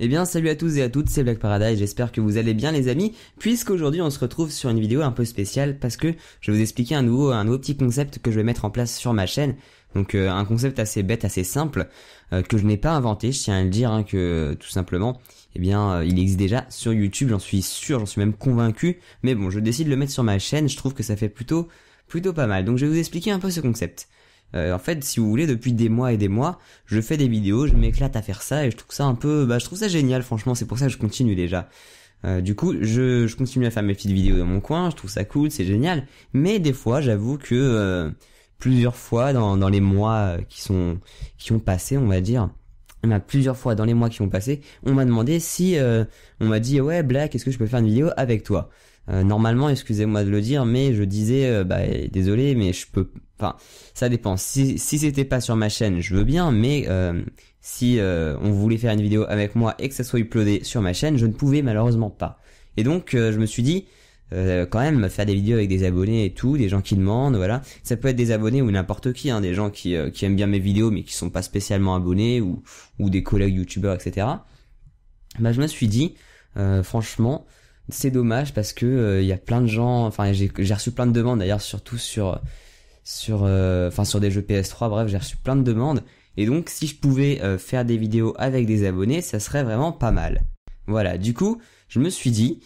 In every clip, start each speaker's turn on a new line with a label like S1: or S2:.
S1: Eh bien salut à tous et à toutes, c'est Black Paradise, j'espère que vous allez bien les amis, puisqu'aujourd'hui on se retrouve sur une vidéo un peu spéciale parce que je vais vous expliquer un nouveau, un nouveau petit concept que je vais mettre en place sur ma chaîne. Donc euh, un concept assez bête, assez simple, euh, que je n'ai pas inventé, je tiens à le dire, hein, que tout simplement, eh bien euh, il existe déjà sur YouTube, j'en suis sûr, j'en suis même convaincu, mais bon je décide de le mettre sur ma chaîne, je trouve que ça fait plutôt plutôt pas mal. Donc je vais vous expliquer un peu ce concept. Euh, en fait, si vous voulez, depuis des mois et des mois, je fais des vidéos, je m'éclate à faire ça et je trouve ça un peu, bah, je trouve ça génial. Franchement, c'est pour ça que je continue déjà. Euh, du coup, je, je, continue à faire mes petites vidéos dans mon coin, je trouve ça cool, c'est génial. Mais des fois, j'avoue que euh, plusieurs fois dans, dans, les mois qui sont qui ont passé, on va dire, eh ben, plusieurs fois dans les mois qui ont passé, on m'a demandé si on m'a dit ouais Black, est-ce que je peux faire une vidéo avec toi euh, normalement, excusez-moi de le dire, mais je disais, euh, bah, désolé, mais je peux. Enfin, ça dépend. Si, si c'était pas sur ma chaîne, je veux bien, mais euh, si on voulait faire une vidéo avec moi et que ça soit uploadé sur ma chaîne, je ne pouvais malheureusement pas. Et donc, je me suis dit, quand même, faire des vidéos avec des abonnés et tout, des gens qui demandent, voilà. Ça peut être des abonnés ou n'importe qui, hein, des gens qui, qui aiment bien mes vidéos mais qui sont pas spécialement abonnés ou, ou des collègues youtubeurs, etc. Bah, je me suis dit, franchement, c'est dommage parce que euh, il y a plein de gens. Enfin, j'ai reçu plein de demandes d'ailleurs, surtout sur sur euh, enfin sur des jeux PS3. Bref, j'ai reçu plein de demandes. Et donc, si je pouvais euh, faire des vidéos avec des abonnés, ça serait vraiment pas mal. Voilà. Du coup, je me suis dit,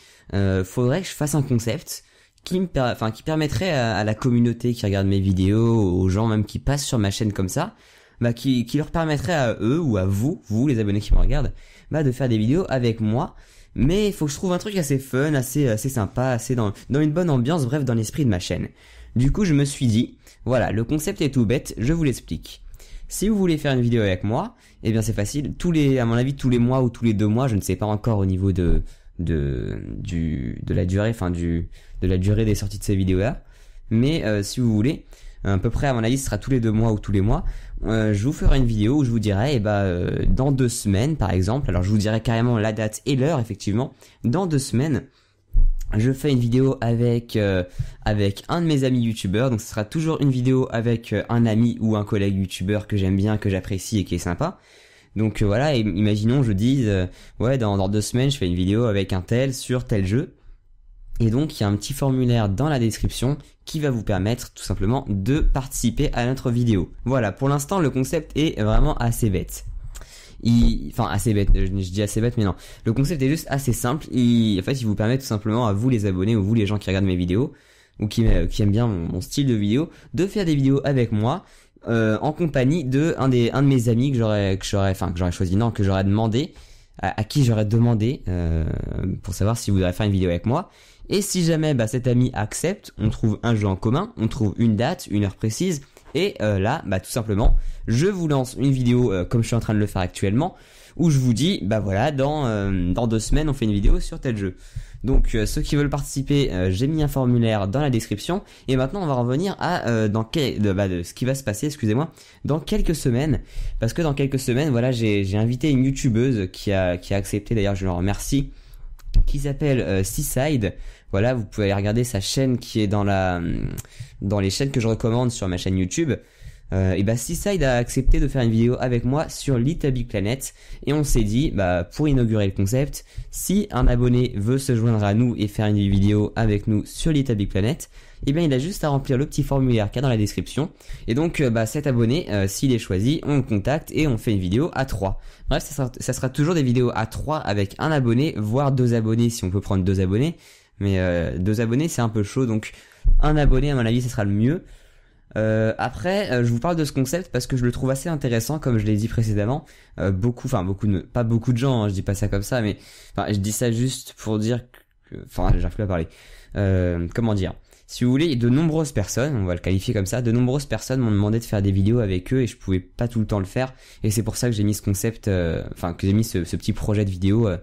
S1: faudrait que je fasse un concept qui me enfin qui permettrait à, la communauté qui regarde mes vidéos, aux gens même qui passent sur ma chaîne comme ça, bah, qui, leur permettrait à eux ou à vous, vous les abonnés qui me regardent, bah, de faire des vidéos avec moi. Mais il faut que je trouve un truc assez fun, assez, euh, assez sympa, assez dans, une bonne ambiance, bref, dans l'esprit de ma chaîne. Du coup, je me suis dit, voilà, le concept est tout bête, je vous l'explique. Si vous voulez faire une vidéo avec moi, eh bien c'est facile. Tous les, à mon avis, tous les mois ou tous les deux mois, je ne sais pas encore au niveau de de du de la durée, enfin du de la durée des sorties de ces vidéos là. Mais euh, si vous voulez, à peu près à mon avis, ce sera tous les deux mois ou tous les mois. Euh, je vous ferai une vidéo où je vous dirai, eh ben, euh, dans deux semaines par exemple, alors je vous dirai carrément la date et l'heure effectivement, dans deux semaines, je fais une vidéo avec euh, avec un de mes amis youtubeurs, donc ce sera toujours une vidéo avec un ami ou un collègue youtubeur que j'aime bien, que j'apprécie et qui est sympa. Donc voilà, imaginons je dise, ouais dans deux semaines je fais une vidéo avec un tel sur tel jeu. Et donc, il y a un petit formulaire dans la description qui va vous permettre tout simplement de participer à notre vidéo. Voilà, pour l'instant, le concept est vraiment assez bête. Enfin, assez bête, je dis assez bête, mais non. Le concept est juste assez simple. Il... En fait, il vous permet tout simplement à vous les abonnés ou vous les gens qui regardent mes vidéos ou qui, euh, aiment bien mon, style de vidéo, de faire des vidéos avec moi euh, en compagnie de un des un de mes amis que j'aurais que j'aurais enfin que j'aurais choisi non que j'aurais demandé à, qui j'aurais demandé euh, pour savoir si vous faire une vidéo avec moi et si jamais bah, cet ami accepte, on trouve un jeu en commun, on trouve une date, une heure précise, et euh, là, bah, tout simplement, je vous lance une vidéo euh, comme je suis en train de le faire actuellement, où je vous dis, bah voilà, dans, euh, dans deux semaines, on fait une vidéo sur tel jeu. Donc ceux qui veulent participer, j'ai mis un formulaire dans la description. Et maintenant, on va revenir à dans bah, ce qui va se passer, excusez-moi, dans quelques semaines. Parce que dans quelques semaines, voilà, j'ai invité une youtubeuse qui a, qui a accepté, d'ailleurs je leur remercie, qui s'appelle euh, Seaside. Voilà, vous pouvez aller regarder sa chaîne qui est dans la hum, dans les chaînes que je recommande sur ma chaîne YouTube. Euh, et bah Seaside a accepté de faire une vidéo avec moi sur Little Planet et on s'est dit bah pour inaugurer le concept, si un abonné veut se joindre à nous et faire une vidéo avec nous sur Little Planet, et eh bien il a juste à remplir le petit formulaire qu'il y a dans la description. Et donc euh, bah, cet abonné, euh, s'il est choisi, on le contacte et on fait une vidéo à 3. Bref, ça sera, toujours des vidéos à 3 avec un abonné, voire deux abonnés si on peut prendre deux abonnés. Mais euh, deux abonnés c'est un peu chaud, donc un abonné à mon avis ce sera le mieux. après, je vous parle de ce concept parce que je le trouve assez intéressant, comme je l'ai dit précédemment. beaucoup, enfin beaucoup, de, pas beaucoup de gens, hein, je dis pas ça comme ça, mais je dis ça juste pour dire, enfin, j'arrive plus à parler. comment dire si vous voulez, de nombreuses personnes, on va le qualifier comme ça, de nombreuses personnes m'ont demandé de faire des vidéos avec eux et je pouvais pas tout le temps le faire. Et c'est pour ça que j'ai mis ce concept, euh, enfin que j'ai mis ce, petit projet de vidéo euh,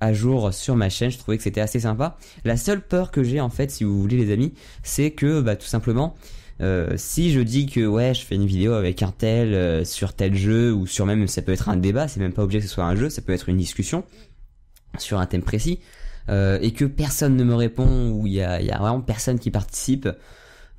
S1: à jour sur ma chaîne. Je trouvais que c'était assez sympa. La seule peur que j'ai en fait, si vous voulez les amis, c'est que bah, tout simplement, euh, si je dis que ouais, je fais une vidéo avec un tel sur tel jeu ou sur même ça peut être un débat, c'est même pas obligé que ce soit un jeu, ça peut être une discussion sur un thème précis. Euh, et que personne ne me répond ou il y a, y vraiment personne qui participe,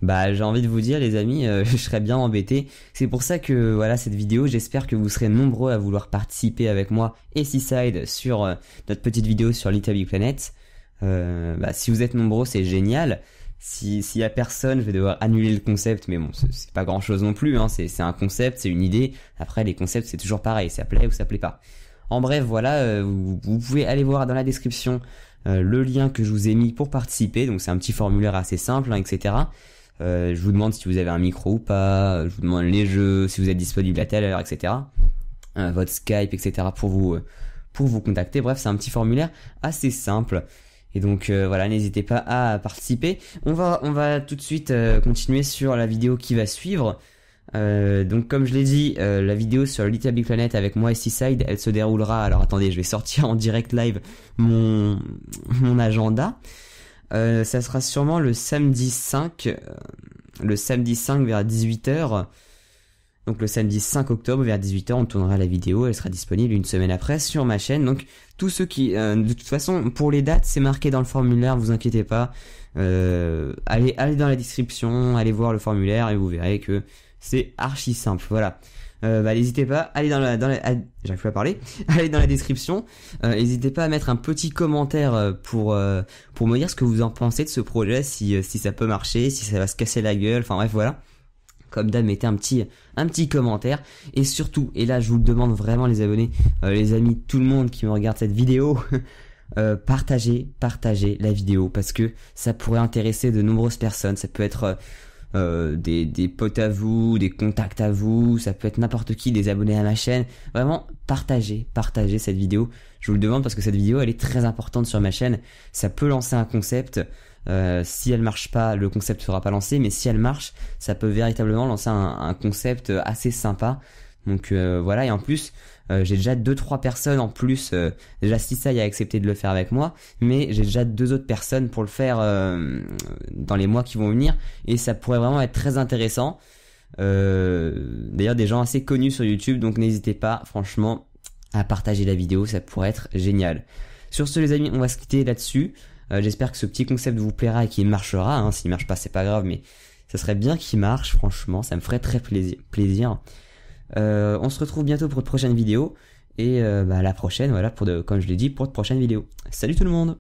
S1: bah j'ai envie de vous dire les amis, euh, je serais bien embêté. C'est pour ça que voilà cette vidéo, j'espère que vous serez nombreux à vouloir participer avec moi et Seaside sur euh, notre petite vidéo sur l'italie Planet. Planet. bah, si vous êtes nombreux, c'est génial. Si s'il y a personne, je vais devoir annuler le concept, mais bon, c'est pas grand chose non plus. Hein. C'est un concept, c'est une idée. Après, les concepts, c'est toujours pareil, ça plaît ou ça plaît pas. En bref, voilà, vous, pouvez aller voir dans la description euh, le lien que je vous ai mis pour participer. Donc c'est un petit formulaire assez simple, hein, etc. Euh, je vous demande si vous avez un micro ou pas. Euh, je vous demande les jeux, si vous êtes disponible à telle heure, etc. votre Skype, etc. pour vous pour vous contacter. Bref, c'est un petit formulaire assez simple. Et donc voilà, n'hésitez pas à participer. On va, on va tout de suite continuer sur la vidéo qui va suivre. Euh, donc comme je l'ai dit, euh, la vidéo sur Little Big Planet avec moi et Seaside, elle se déroulera. Alors attendez, je vais sortir en direct live mon, mon agenda. Euh, ça sera sûrement le samedi 5, euh, le samedi 5 vers 18h. Donc le samedi 5 octobre vers 18h, on tournera la vidéo, elle sera disponible une semaine après sur ma chaîne. Donc tous ceux qui... de toute façon, pour les dates, c'est marqué dans le formulaire, vous inquiétez pas. allez, allez dans la description, allez voir le formulaire et vous verrez que c'est archi simple, voilà. Euh, bah, n'hésitez pas, allez dans la, dans la j'arrive pas à parler, allez dans la description, euh, n'hésitez pas à mettre un petit commentaire euh, pour pour me dire ce que vous en pensez de ce projet, si si ça peut marcher, si ça va se casser la gueule, enfin bref voilà. Comme d'hab, mettez un petit un petit commentaire et surtout, et là je vous le demande vraiment les abonnés, les amis, tout le monde qui me regarde cette vidéo. partagez, partagez la vidéo parce que ça pourrait intéresser de nombreuses personnes. Ça peut être euh, des, des potes à vous, des contacts à vous, ça peut être n'importe qui, des abonnés à ma chaîne. Vraiment, partagez, partagez cette vidéo. Je vous le demande parce que cette vidéo, elle est très importante sur ma chaîne. Ça peut lancer un concept. Euh, si elle marche pas, le concept sera pas lancé, mais si elle marche, ça peut véritablement lancer un, concept assez sympa. Donc euh, voilà, et en plus, euh, j'ai déjà deux trois personnes en plus. Euh, déjà y a accepté de le faire avec moi, mais j'ai déjà deux autres personnes pour le faire euh, dans les mois qui vont venir et ça pourrait vraiment être très intéressant. Euh, d'ailleurs des gens assez connus sur YouTube, donc n'hésitez pas franchement à partager la vidéo, ça pourrait être génial. Sur ce les amis, on va se quitter là-dessus. J'espère que ce petit concept vous plaira et qu'il marchera. Hein. S'il marche pas, c'est pas grave, mais ça serait bien qu'il marche. Franchement, ça me ferait très plaisir. Euh, on se retrouve bientôt pour de prochaines vidéos. Et euh, bah, à la prochaine, voilà, pour de, comme je l'ai dit, pour de prochaines vidéos. Salut tout le monde